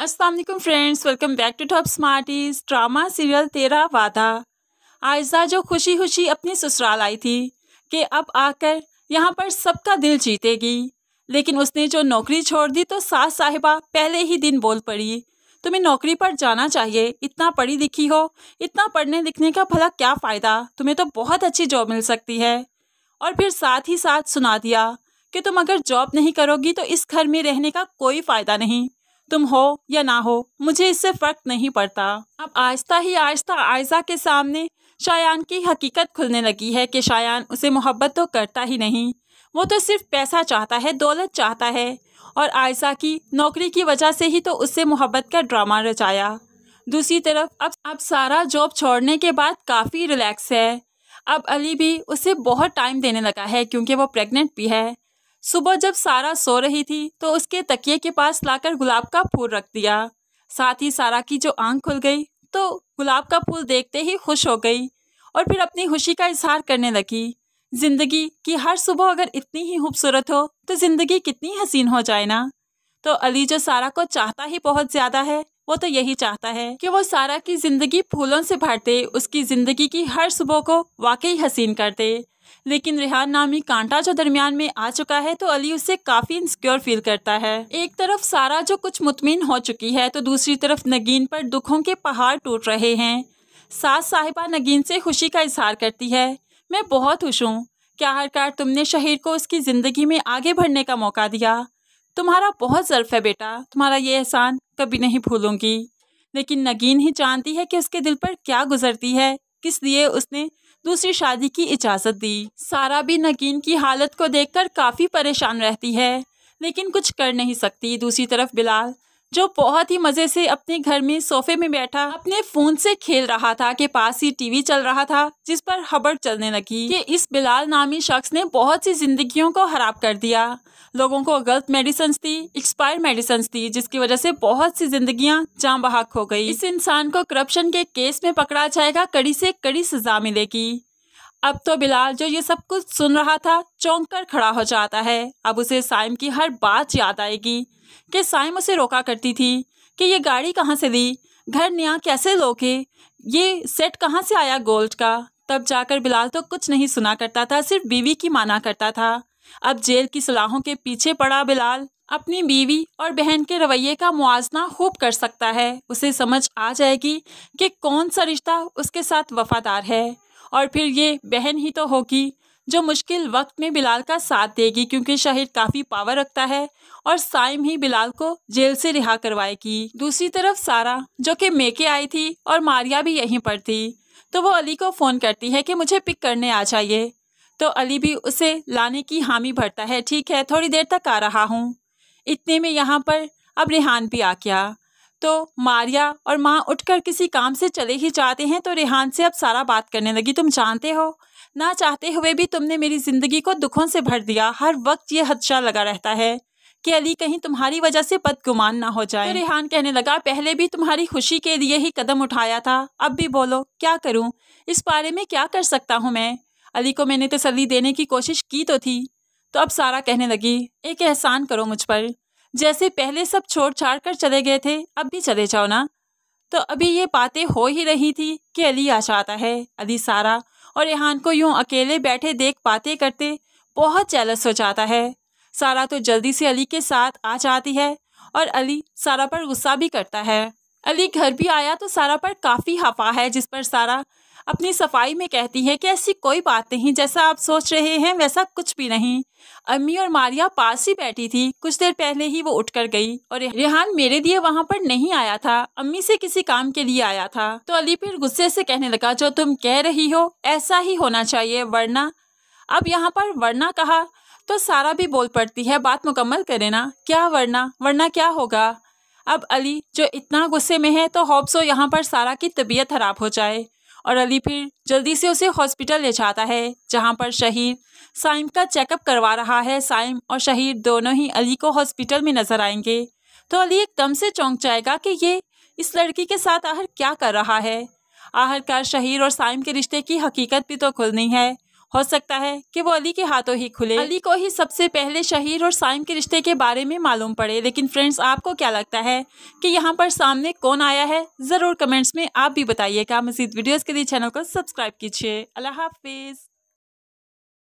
Aslam friends welcome back to top smarties drama serial Tera Wada आयजा जो खुशी खुशी अपनी ससुराल आई थी कि अब आकर यहाँ पर सबका दिल जीतेगी लेकिन उसने जो नौकरी छोड़ दी तो सास साहिबा पहले ही दिन बोल पड़ी तुम्हें नौकरी पर जाना चाहिए इतना पढ़ी लिखी हो इतना पढ़ने लिखने का भला क्या फ़ायदा तुम्हें तो बहुत अच्छी जॉब मिल सकती है और फिर साथ ही साथ सुना दिया कि तुम अगर जॉब नहीं करोगी तो इस घर में रहने का कोई फ़ायदा नहीं तुम हो या ना हो मुझे इससे फर्क नहीं पड़ता अब आहिस्ता ही आहिस्ता आयजा के सामने शायान की हकीकत खुलने लगी है कि शायान उसे मोहब्बत तो करता ही नहीं वो तो सिर्फ पैसा चाहता है दौलत चाहता है और आयजा की नौकरी की वजह से ही तो उससे मोहब्बत का ड्रामा रचाया दूसरी तरफ अब अब सारा जॉब छोड़ने के बाद काफ़ी रिलैक्स है अब अली भी उसे बहुत टाइम देने लगा है क्योंकि वो प्रेग्नेंट भी है सुबह जब सारा सो रही थी तो उसके तकिए के पास लाकर गुलाब का फूल रख दिया साथ ही सारा की जो आंख खुल गई तो गुलाब का फूल देखते ही खुश हो गई और फिर अपनी खुशी का इजहार करने लगी ज़िंदगी की हर सुबह अगर इतनी ही खूबसूरत हो तो ज़िंदगी कितनी हसीन हो जाए ना तो अली जो सारा को चाहता ही बहुत ज़्यादा है वो तो यही चाहता है कि वो सारा की ज़िंदगी फूलों से भर दे उसकी ज़िंदगी की हर सुबह को वाकई हसीन कर दे लेकिन रिहान नामी कांटा जो दरमियान में आ चुका है तो अली उसे काफी इंसिक्योर फील करता है एक तरफ सारा जो कुछ मुतमिन हो चुकी है तो दूसरी तरफ नगीन पर दुखों के पहाड़ टूट रहे हैं सास साहिबा नगीन से खुशी का इजहार करती है मैं बहुत खुश हूँ क्या हर कार तुमने शहीर को उसकी ज़िंदगी में आगे बढ़ने का मौका दिया तुम्हारा बहुत ज़र्फ है बेटा तुम्हारा ये एहसान कभी नहीं भूलूंगी लेकिन नगीन ही जानती है कि उसके दिल पर क्या गुजरती है किस लिए उसने दूसरी शादी की इजाज़त दी सारा भी नगीन की हालत को देखकर काफ़ी परेशान रहती है लेकिन कुछ कर नहीं सकती दूसरी तरफ बिलाल जो बहुत ही मज़े से अपने घर में सोफे में बैठा अपने फ़ोन से खेल रहा था कि पास ही टीवी चल रहा था जिस पर खबर चलने लगी कि इस बिलाल नामी शख्स ने बहुत सी जिंदगियों को खराब कर दिया लोगों को गलत मेडिसिन दी एक्सपायर मेडिसन दी जिसकी वजह से बहुत सी जिंदगियां जाम बहाक हो गई इस इंसान को करप्शन के केस में पकड़ा जाएगा कड़ी से कड़ी सजा मिलेगी अब तो बिलाल जो ये सब कुछ सुन रहा था चौंक कर खड़ा हो जाता है अब उसे साइम की हर बात याद आएगी कि साइम उसे रोका करती थी कि ये गाड़ी कहाँ से दी घर न्या कैसे लोके ये सेट कहाँ से आया गोल्ड का तब जाकर बिलाल तो कुछ नहीं सुना करता था सिर्फ बीवी की माना करता था अब जेल की सलाहों के पीछे पड़ा बिलाल अपनी बीवी और बहन के रवैये का मुआजना खूब कर सकता है उसे समझ आ जाएगी कि कौन सा रिश्ता उसके साथ वफादार है और फिर ये बहन ही तो होगी जो मुश्किल वक्त में बिलाल का साथ देगी क्योंकि शहीद काफ़ी पावर रखता है और साइम ही बिलाल को जेल से रिहा करवाएगी दूसरी तरफ सारा जो कि मेके आई थी और मारिया भी यहीं पर थी तो वो अली को फ़ोन करती है कि मुझे पिक करने आ जाइए तो अली भी उसे लाने की हामी भरता है ठीक है थोड़ी देर तक आ रहा हूँ इतने में यहाँ पर अब रिहान भी आ गया तो मारिया और माँ उठकर किसी काम से चले ही जाते हैं तो रेहान से अब सारा बात करने लगी तुम जानते हो ना चाहते हुए भी तुमने मेरी ज़िंदगी को दुखों से भर दिया हर वक्त ये हदशा लगा रहता है कि अली कहीं तुम्हारी वजह से बदगुमान ना हो जाए तो रेहान कहने लगा पहले भी तुम्हारी खुशी के लिए ही कदम उठाया था अब भी बोलो क्या करूं इस बारे में क्या कर सकता हूँ मैं अली को मैंने तसली देने की कोशिश की तो थी तो अब सारा कहने लगी एक एहसान करो मुझ पर जैसे पहले सब छोड़ छाड़ कर चले गए थे अब भी चले जाओ ना तो अभी ये बातें हो ही रही थी कि अली आ जाता है अली सारा और रेहान को यूं अकेले बैठे देख बातें करते बहुत चैलस हो जाता है सारा तो जल्दी से अली के साथ आ जाती है और अली सारा पर गुस्सा भी करता है अली घर भी आया तो सारा पर काफ़ी हफा है जिस पर सारा अपनी सफाई में कहती है कि ऐसी कोई बात नहीं जैसा आप सोच रहे हैं वैसा कुछ भी नहीं अम्मी और मारिया पास ही बैठी थी कुछ देर पहले ही वो उठकर गई और रेहान मेरे लिए वहाँ पर नहीं आया था अम्मी से किसी काम के लिए आया था तो अली फिर गुस्से से कहने लगा जो तुम कह रही हो ऐसा ही होना चाहिए वरना अब यहाँ पर वरना कहा तो सारा भी बोल पड़ती है बात मुकम्मल करे ना क्या वरना वरना क्या होगा अब अली जो इतना गुस्से में है तो होप्सो यहाँ पर सारा की तबीयत खराब हो जाए और अली फिर जल्दी से उसे हॉस्पिटल ले जाता है जहां पर शहीर साइम का चेकअप करवा रहा है साइम और शहीर दोनों ही अली को हॉस्पिटल में नजर आएंगे तो अली एकदम से चौंक जाएगा कि ये इस लड़की के साथ आहर क्या कर रहा है आहरकार शहीर और साइम के रिश्ते की हकीकत भी तो खुलनी है हो सकता है कि वो अली के हाथों ही खुले अली को ही सबसे पहले शहीर और साइम के रिश्ते के बारे में मालूम पड़े लेकिन फ्रेंड्स आपको क्या लगता है कि यहाँ पर सामने कौन आया है ज़रूर कमेंट्स में आप भी बताइएगा मजीद वीडियोस के लिए चैनल को सब्सक्राइब कीजिए अल्लाह हाफिज़